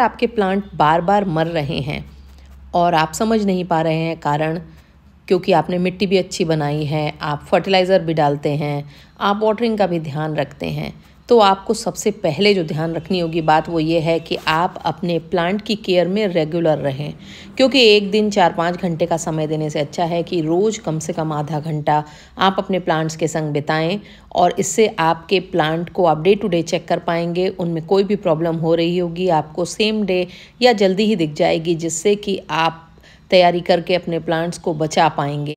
आपके प्लांट बार बार मर रहे हैं और आप समझ नहीं पा रहे हैं कारण क्योंकि आपने मिट्टी भी अच्छी बनाई है आप फर्टिलाइज़र भी डालते हैं आप वाटरिंग का भी ध्यान रखते हैं तो आपको सबसे पहले जो ध्यान रखनी होगी बात वो ये है कि आप अपने प्लांट की केयर में रेगुलर रहें क्योंकि एक दिन चार पाँच घंटे का समय देने से अच्छा है कि रोज़ कम से कम आधा घंटा आप अपने प्लांट्स के संग बिताएं और इससे आपके प्लांट को आप डे टू डे चेक कर पाएंगे उनमें कोई भी प्रॉब्लम हो रही होगी आपको सेम डे या जल्दी ही दिख जाएगी जिससे कि आप तैयारी करके अपने प्लांट्स को बचा पाएंगे